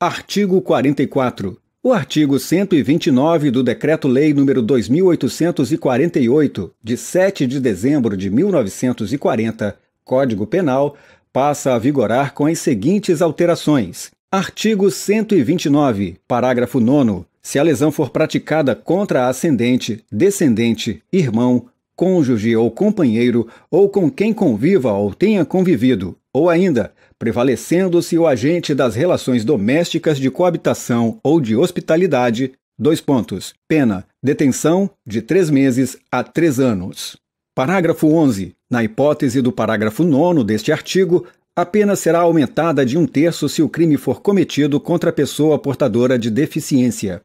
Artigo 44. O artigo 129 do Decreto-Lei nº 2848, de 7 de dezembro de 1940, Código Penal, passa a vigorar com as seguintes alterações. Artigo 129, parágrafo 9 se a lesão for praticada contra ascendente, descendente, irmão, cônjuge ou companheiro, ou com quem conviva ou tenha convivido, ou ainda, prevalecendo-se o agente das relações domésticas de coabitação ou de hospitalidade, dois pontos, pena, detenção de três meses a três anos. Parágrafo 11. Na hipótese do parágrafo 9 deste artigo, a pena será aumentada de um terço se o crime for cometido contra a pessoa portadora de deficiência.